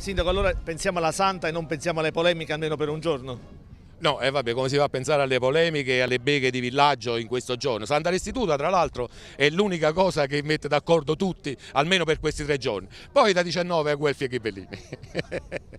Sindaco, allora pensiamo alla santa e non pensiamo alle polemiche almeno per un giorno? No, e eh, vabbè, come si fa a pensare alle polemiche e alle beghe di villaggio in questo giorno? Santa Restituta, tra l'altro, è l'unica cosa che mette d'accordo tutti, almeno per questi tre giorni. Poi da 19 a Guelfi e Ghibellini.